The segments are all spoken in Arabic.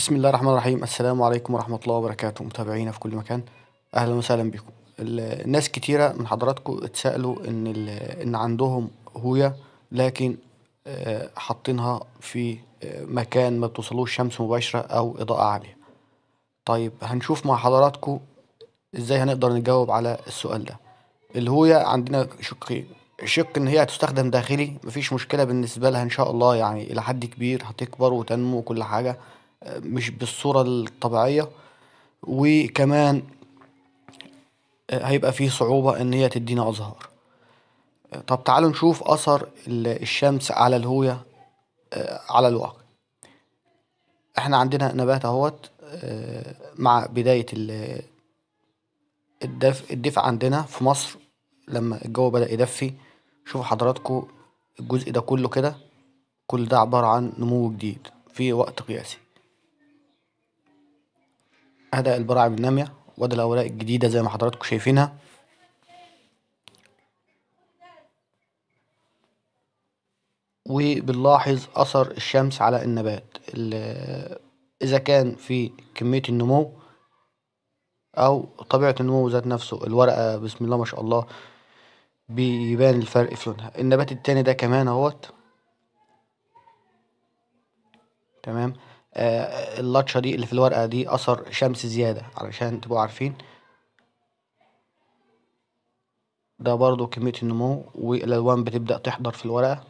بسم الله الرحمن الرحيم السلام عليكم ورحمة الله وبركاته متابعينا في كل مكان أهلا وسهلا بكم الناس كتيرة من حضراتكم اتسألوا إن, إن عندهم هوية لكن آه، حاطينها في آه، مكان ما بتوصلوش شمس مباشرة أو إضاءة عالية طيب هنشوف مع حضراتكم إزاي هنقدر نجاوب على السؤال ده الهوية عندنا شقين شق ان هي هتستخدم داخلي مفيش مشكله بالنسبه لها ان شاء الله يعني الى حد كبير هتكبر وتنمو وكل حاجه مش بالصورة الطبيعية وكمان آه، هيبقى فيه صعوبة ان هي تدينا ازهار آه، طب تعالوا نشوف اثر الشمس على الهوية آه، على الواقع احنا عندنا نبات اهوت مع بداية الدفء الدفء عندنا في مصر لما الجو بدأ يدفي شوفوا حضراتكم الجزء ده كله كده كل ده عبارة عن نمو جديد في وقت قياسي أداء البراعم النامية وادي الأوراق الجديدة زي ما حضراتكم شايفينها وبنلاحظ أثر الشمس على النبات إذا كان في كمية النمو أو طبيعة النمو ذات نفسه الورقة بسم الله ما شاء الله بيبان الفرق في لونها النبات التاني ده كمان اهوت تمام آه، اللطشه دي اللي في الورقه دي اثر شمس زياده علشان تبقوا عارفين ده برضو كميه النمو والالوان بتبدا تحضر في الورقه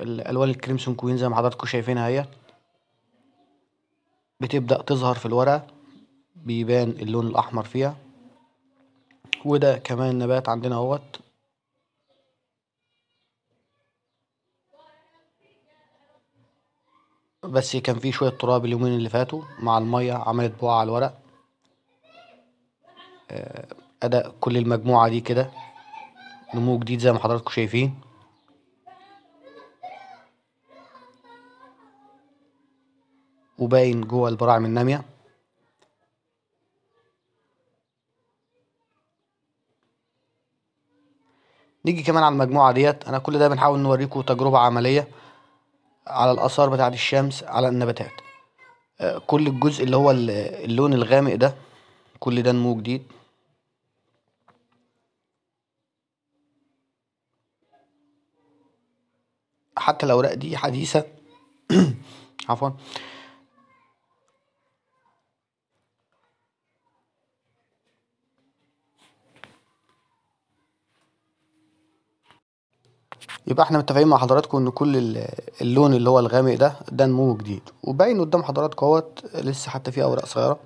الالوان الكريمسون كوين زي ما حضراتكم شايفينها اهي بتبدا تظهر في الورقه بيبان اللون الاحمر فيها وده كمان نبات عندنا اهوت بس كان في شوية تراب اليومين اللي فاتوا مع المية عملت بقع على الورق آه، أداء كل المجموعة دي كده نمو جديد زي ما حضراتكم شايفين وباين جوه البراعم النامية نيجي كمان على المجموعة ديت أنا كل ده بنحاول نوريكم تجربة عملية على الآثار بتاعة الشمس على النباتات آه، كل الجزء اللي هو اللون الغامق ده كل ده نمو جديد حتى الأوراق دي حديثة عفوا يبقى احنا متفقين مع حضراتكم ان كل اللون اللي هو الغامق ده ده نمو جديد وباين قدام حضراتكم اهوت لسه حتى فيه اوراق صغيره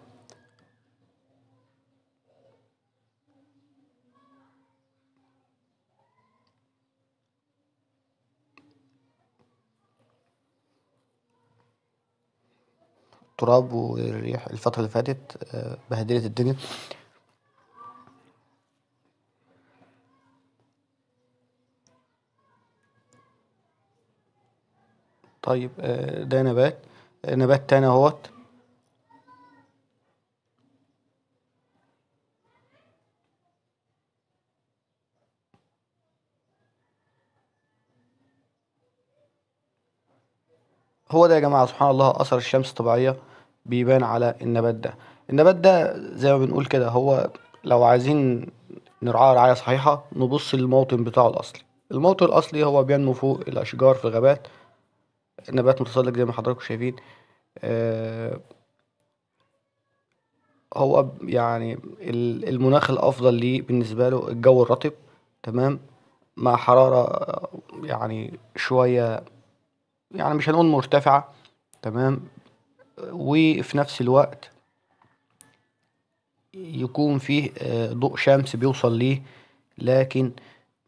تراب والريح الفتره اللي فاتت آه، بهدلت الدنيا طيب آه، ده نبات آه، نبات تاني اهوت هو ده يا جماعة سبحان الله أثر الشمس الطبيعية بيبان على النبات ده النبات ده زي ما بنقول كده هو لو عايزين نرعاه رعاية صحيحة نبص للموطن بتاعه الأصلي الموطن الأصلي هو بينمو فوق الأشجار في الغابات نبات متسلق زي ما حضراتكم شايفين آه هو يعني المناخ الافضل ليه بالنسبه له الجو الرطب تمام مع حراره آه، يعني شويه يعني مش هنقول مرتفعه تمام وفي نفس الوقت يكون فيه آه، ضوء شمس بيوصل ليه لكن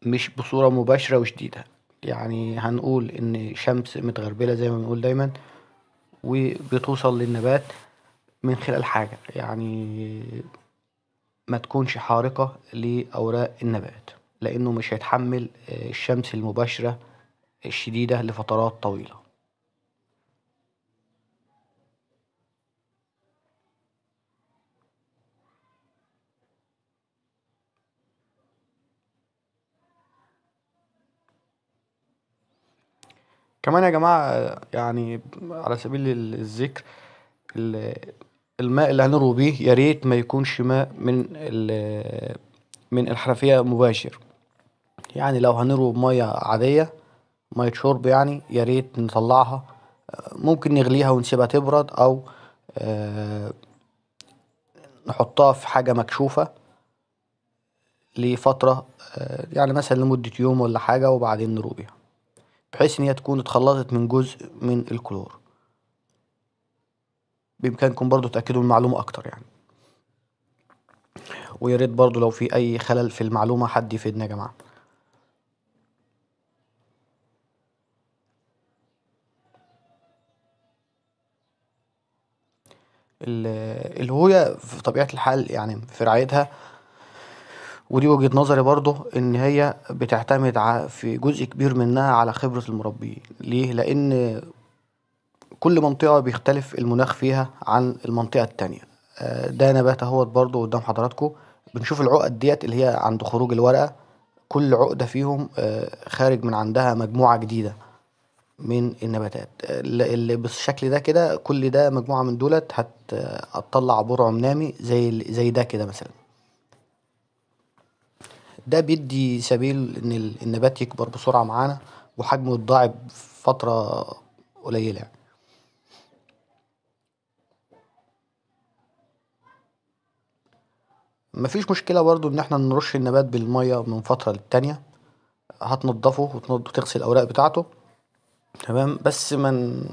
مش بصوره مباشره وشديده يعني هنقول ان شمس متغربله زي ما بنقول دايما وبتوصل للنبات من خلال حاجه يعني ما تكونش حارقه لاوراق النبات لانه مش هيتحمل آه، الشمس المباشره الشديده لفترات طويله كمان يا جماعة يعني على سبيل الذكر ال- الماء اللي هنروي بيه يا ريت ما يكونش ماء من ال- من الحنفية مباشر يعني لو هنروي بمية عادية مية شرب يعني يا ريت نطلعها ممكن نغليها ونسيبها تبرد أو آه، نحطها في حاجة مكشوفة لفترة آه، يعني مثلا لمدة يوم ولا حاجة وبعدين نروي بيها. بحيث ان هي تكون اتخلصت من جزء من الكلور بامكانكم برضو تاكدوا المعلومه اكتر يعني ويا ريت برضو لو في اي خلل في المعلومه حد يفيدنا يا جماعه الهوية في طبيعة الحال يعني في رعايتها ودي وجهة نظري برضه إن هي بتعتمد في جزء كبير منها على خبرة المربيين ليه؟ لأن كل منطقة بيختلف المناخ فيها عن المنطقة التانية آه، ده نبات اهوت برضه قدام حضراتكم بنشوف العقد ديت اللي هي عند خروج الورقة كل عقدة فيهم آه، خارج من عندها مجموعة جديدة من النباتات آه، اللي بالشكل ده كده كل ده مجموعة من دولت هتطلع برع نامي زي زي ده كده مثلا ده بيدي سبيل إن النبات يكبر بسرعة معانا وحجمه يتضاعف فترة قليلة يعني. مفيش مشكلة برضه إن إحنا نرش النبات بالمية من فترة للتانية، هتنضفه وتغسل الأوراق بتاعته تمام بس يعني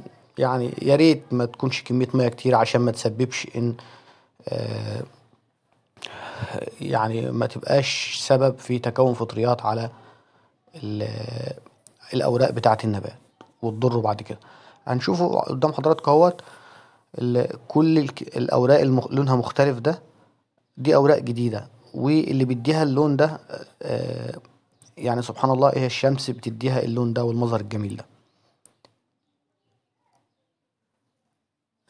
يا يعني ما متكونش كمية مية كتير عشان متسببش إن آه، يعني ما تبقاش سبب في تكون فطريات على الاوراق بتاعه النبات وتضره بعد كده هنشوفه قدام حضراتكم اهوت كل الاوراق اللي لونها مختلف ده دي اوراق جديده واللي بيديها اللون ده آه، يعني سبحان الله هي الشمس بتديها اللون ده والمظهر الجميل ده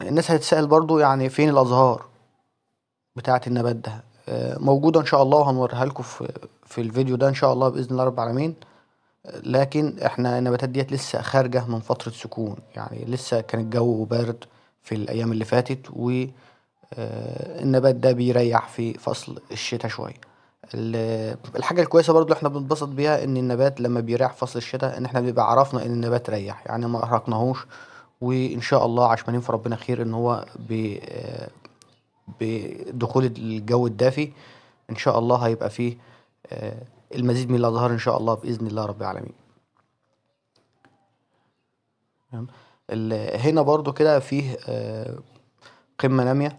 الناس هتتسأل برضو يعني فين الأزهار بتاعة النبات ده موجوده ان شاء الله وهنوريها لكم في الفيديو ده ان شاء الله باذن الله رب العالمين لكن احنا النباتات ديت لسه خارجه من فتره سكون يعني لسه كان الجو بارد في الايام اللي فاتت و آه، النبات ده بيريح في فصل الشتاء شويه الحاجه الكويسه برضو احنا بنتبسط بيها ان النبات لما بيريح فصل الشتاء ان احنا بيبقى عرفنا ان النبات ريح يعني ما ارهقناهوش وان شاء الله عشمانين في ربنا خير ان هو بدخول الجو الدافي ان شاء الله هيبقى فيه آه، المزيد من الاظهار ان شاء الله باذن الله رب العالمين هنا برضو كده فيه آه، قمة نامية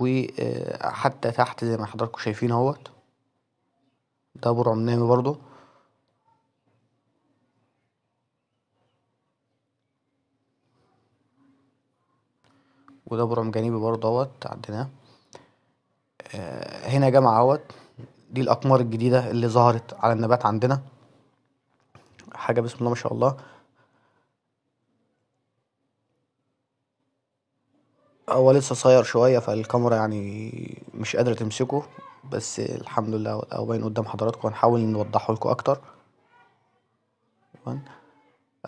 وحتى آه، تحت زي ما حضراتكم شايفين اهوت ده برعم نامي برضو وده برام جانبي برضه اهوت عديناه هنا جامعة اهوت دي الأقمار الجديدة اللي ظهرت على النبات عندنا حاجة بسم الله ما شاء الله هو لسه صغير شوية فالكاميرا يعني مش قادرة تمسكه بس الحمد لله هو باين قدام حضراتكم هنحاول نوضحه لكم أكتر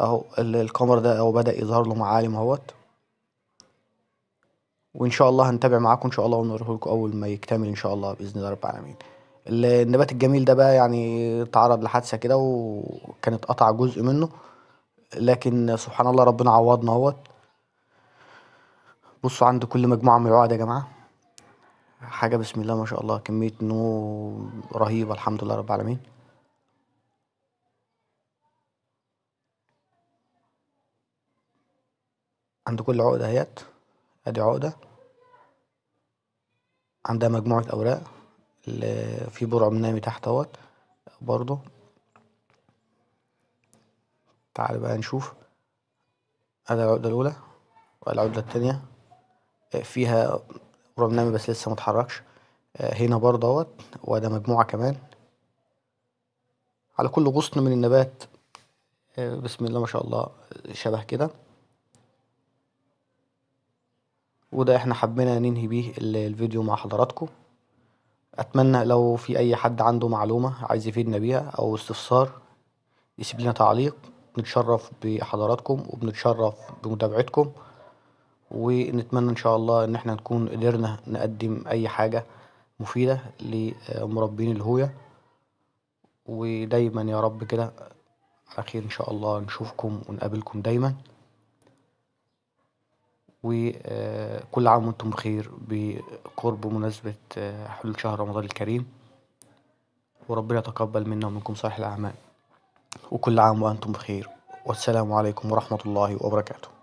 اهو الكاميرا ده هو بدأ يظهر له معالم اهوت وان شاء الله هنتابع معاكم ان شاء الله ونقوله لكم اول ما يكتمل ان شاء الله باذن الله رب العالمين النبات الجميل ده بقى يعني تعرض لحادثه كده وكانت قطع جزء منه لكن سبحان الله ربنا عوضنا اهوت بصوا عند كل مجموعه من العقد يا جماعه حاجه بسم الله ما شاء الله كميه نمو رهيبه الحمد لله رب العالمين عند كل عقده اهيت ادي عقدة عندها مجموعة اوراق اللي في برع منامي تحت اهوت برضو تعال بقى نشوف ادي العقدة الاولى والعقدة التانية فيها برع منامي بس لسه متحركش هنا برضه اهوت وده مجموعة كمان على كل غصن من النبات بسم الله ما شاء الله شبه كده وده احنا حبينا ننهي بيه الفيديو مع حضراتكم اتمنى لو في اي حد عنده معلومة عايز يفيدنا بيها او استفسار يسيب لنا تعليق نتشرف بحضراتكم وبنتشرف بمتابعتكم ونتمنى ان شاء الله ان احنا نكون قدرنا نقدم اي حاجة مفيدة لمربين الهوية ودايما يا رب كده على خير ان شاء الله نشوفكم ونقابلكم دايما وكل عام وانتم بخير بقرب مناسبة آه، حلول شهر رمضان الكريم وربنا يتقبل منا ومنكم صالح الأعمال وكل عام وأنتم بخير والسلام عليكم ورحمة الله وبركاته